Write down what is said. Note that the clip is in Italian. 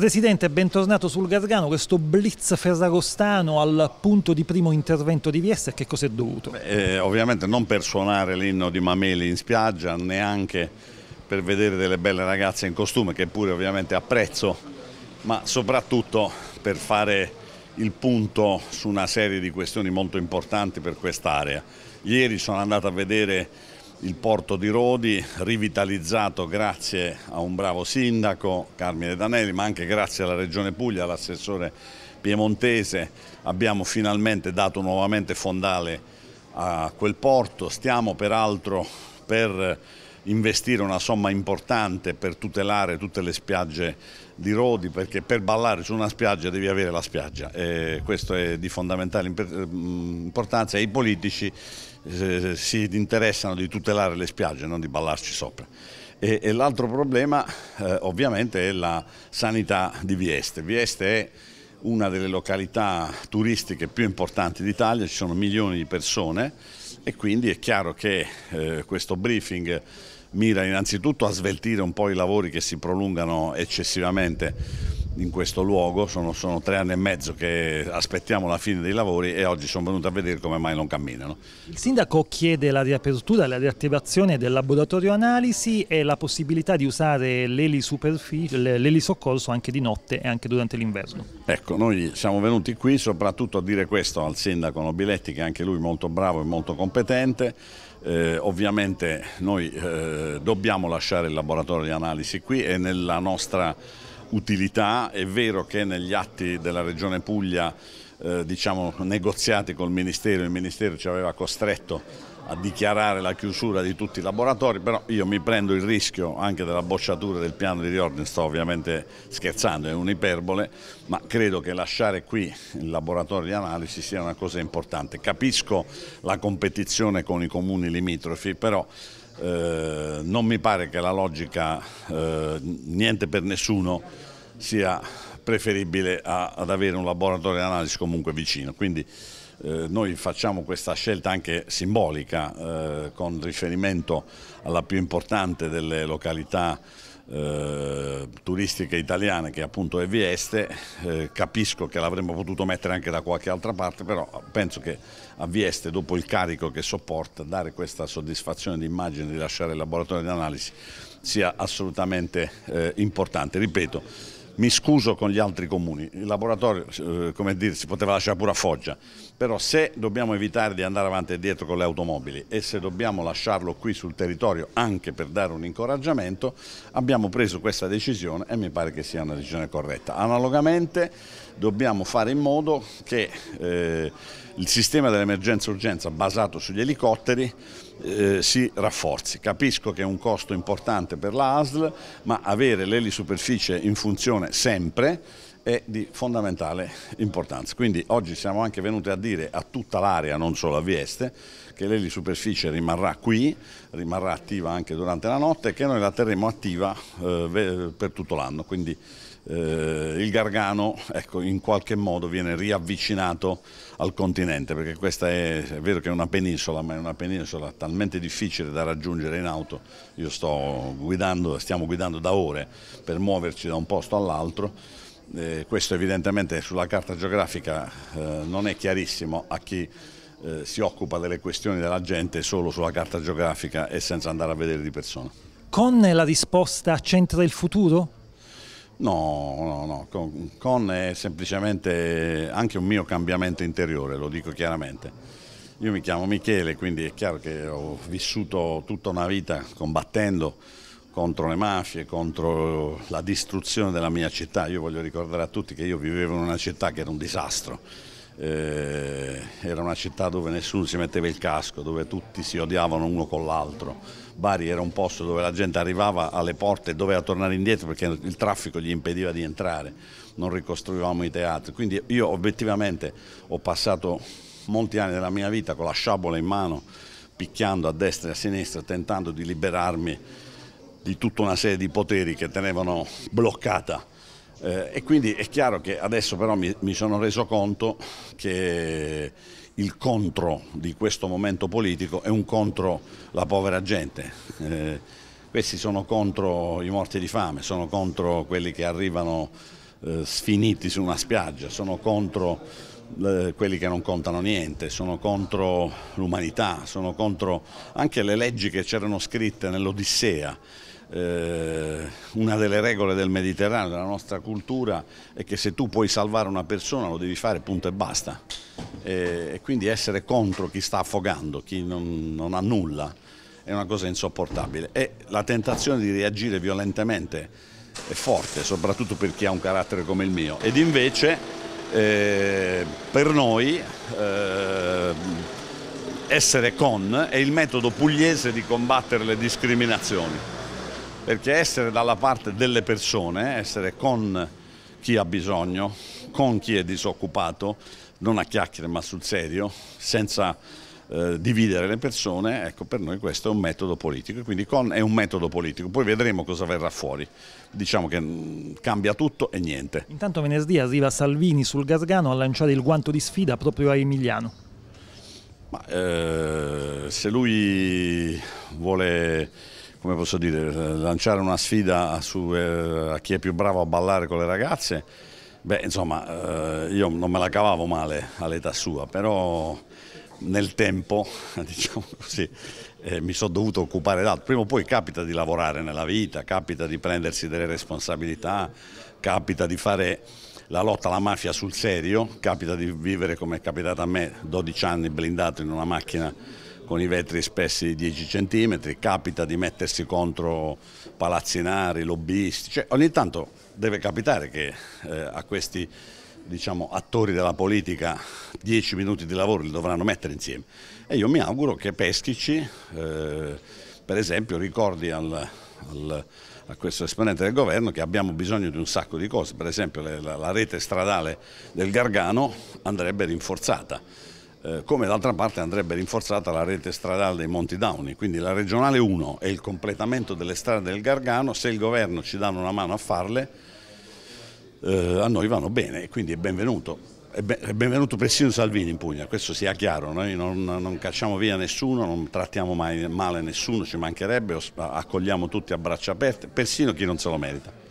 Presidente, bentornato sul Gargano, questo blitz ferragostano al punto di primo intervento di Vieste, che cos'è dovuto? Beh, ovviamente non per suonare l'inno di Mameli in spiaggia, neanche per vedere delle belle ragazze in costume, che pure ovviamente apprezzo, ma soprattutto per fare il punto su una serie di questioni molto importanti per quest'area. Ieri sono andato a vedere il porto di Rodi rivitalizzato grazie a un bravo sindaco Carmine Danelli ma anche grazie alla Regione Puglia, all'assessore piemontese abbiamo finalmente dato nuovamente fondale a quel porto, stiamo peraltro per investire una somma importante per tutelare tutte le spiagge di Rodi perché per ballare su una spiaggia devi avere la spiaggia e questo è di fondamentale mm, importanza e i politici eh, si interessano di tutelare le spiagge, non di ballarci sopra. E, e l'altro problema eh, ovviamente è la sanità di Vieste. Vieste è una delle località turistiche più importanti d'Italia, ci sono milioni di persone e quindi è chiaro che eh, questo briefing mira innanzitutto a sveltire un po' i lavori che si prolungano eccessivamente in questo luogo, sono, sono, tre anni e mezzo che aspettiamo la fine dei lavori e oggi sono venuto a vedere come mai non camminano. Il sindaco chiede la riapertura, la riattivazione del laboratorio analisi e la possibilità di usare l'elisoccorso anche di notte e anche durante l'inverno. Ecco, noi siamo venuti qui soprattutto a dire questo al sindaco Nobiletti che anche lui molto bravo e molto competente. Eh, ovviamente noi eh, dobbiamo lasciare il laboratorio di analisi qui e nella nostra utilità, è vero che negli atti della Regione Puglia eh, diciamo, negoziati col Ministero, il Ministero ci aveva costretto a dichiarare la chiusura di tutti i laboratori, però io mi prendo il rischio anche della bocciatura del piano di riordine, sto ovviamente scherzando, è un'iperbole, ma credo che lasciare qui il laboratorio di analisi sia una cosa importante. Capisco la competizione con i comuni limitrofi, però eh, non mi pare che la logica eh, niente per nessuno sia preferibile a, ad avere un laboratorio di analisi comunque vicino. Quindi, eh, noi facciamo questa scelta anche simbolica eh, con riferimento alla più importante delle località eh, turistiche italiane che appunto è Vieste, eh, capisco che l'avremmo potuto mettere anche da qualche altra parte, però penso che a Vieste, dopo il carico che sopporta, dare questa soddisfazione di immagine di lasciare il laboratorio di analisi sia assolutamente eh, importante. Ripeto, mi scuso con gli altri comuni, il laboratorio eh, come dire, si poteva lasciare pure a Foggia, però se dobbiamo evitare di andare avanti e dietro con le automobili e se dobbiamo lasciarlo qui sul territorio anche per dare un incoraggiamento, abbiamo preso questa decisione e mi pare che sia una decisione corretta. Analogamente dobbiamo fare in modo che eh, il sistema dell'emergenza-urgenza basato sugli elicotteri eh, si rafforzi. Capisco che è un costo importante per la ASL, ma avere l'elisuperficie in funzione sempre è di fondamentale importanza. Quindi oggi siamo anche venuti a dire a tutta l'area, non solo a Vieste, che Superficie rimarrà qui, rimarrà attiva anche durante la notte e che noi la terremo attiva eh, per tutto l'anno. Quindi eh, il Gargano ecco, in qualche modo viene riavvicinato al continente, perché questa è, è vero che è una penisola, ma è una penisola talmente difficile da raggiungere in auto. Io sto guidando, stiamo guidando da ore per muoverci da un posto all'altro eh, questo evidentemente sulla carta geografica eh, non è chiarissimo a chi eh, si occupa delle questioni della gente solo sulla carta geografica e senza andare a vedere di persona. Con la risposta Centro del futuro? No, no, no, con, con è semplicemente anche un mio cambiamento interiore, lo dico chiaramente. Io mi chiamo Michele, quindi è chiaro che ho vissuto tutta una vita combattendo contro le mafie, contro la distruzione della mia città. Io voglio ricordare a tutti che io vivevo in una città che era un disastro. Eh, era una città dove nessuno si metteva il casco, dove tutti si odiavano uno con l'altro. Bari era un posto dove la gente arrivava alle porte e doveva tornare indietro perché il traffico gli impediva di entrare, non ricostruivamo i teatri. Quindi io obiettivamente ho passato molti anni della mia vita con la sciabola in mano, picchiando a destra e a sinistra, tentando di liberarmi di tutta una serie di poteri che tenevano bloccata eh, e quindi è chiaro che adesso però mi, mi, sono reso conto che il contro di questo momento politico è un contro la povera gente. Eh, questi sono contro i morti di fame, sono contro quelli che arrivano eh, sfiniti su una spiaggia, sono contro eh, quelli che non contano niente, sono contro l'umanità, sono contro anche le leggi che c'erano scritte nell'Odissea eh, una delle regole del Mediterraneo, della nostra cultura, è che se tu puoi salvare una persona lo devi fare punto e basta. Eh, e, quindi essere contro chi sta affogando, chi non, non ha nulla, è una cosa insopportabile. E la tentazione di reagire violentemente è forte, soprattutto per chi ha un carattere come il mio. Ed invece eh, per noi eh, essere con è il metodo pugliese di combattere le discriminazioni perché essere dalla parte delle persone, essere con chi ha bisogno, con chi è disoccupato, non a chiacchiere ma sul serio, senza eh, dividere le persone, ecco per noi questo è un metodo politico, quindi con è un metodo politico, poi vedremo cosa verrà fuori, diciamo che mh, mm, cambia tutto e niente. Intanto venerdì arriva Salvini sul Gargano a lanciare il guanto di sfida proprio a Emiliano. Ma, eh, se lui vuole come posso dire, lanciare una sfida su, eh, a chi è più bravo a ballare con le ragazze, beh insomma eh, io non me la cavavo male all'età sua, però nel tempo, diciamo così, eh, mi sono dovuto occupare d'altro. Prima o poi capita di lavorare nella vita, capita di prendersi delle responsabilità, capita di fare la lotta alla mafia sul serio, capita di vivere come è capitato a me 12 anni blindato in una macchina con i vetri spessi di 10 cm, capita di mettersi contro palazzinari, lobbisti, cioè, ogni tanto deve capitare che eh, a questi diciamo, attori della politica 10 minuti di lavoro li dovranno mettere insieme e io mi auguro che Peschici eh, per esempio ricordi al, al, a questo esponente del governo che abbiamo bisogno di un sacco di cose, per esempio la, la rete stradale del Gargano andrebbe rinforzata eh, come d'altra parte andrebbe rinforzata la rete stradale dei Monti Downi, quindi la regionale 1 e il completamento delle strade del Gargano, se il governo ci danno una mano a farle, eh, a noi vanno bene quindi è benvenuto. è benvenuto persino Salvini in Pugna, questo sia chiaro, noi non, non cacciamo via nessuno, non trattiamo mai male nessuno, ci mancherebbe, accogliamo tutti a braccia aperte, persino chi non se lo merita.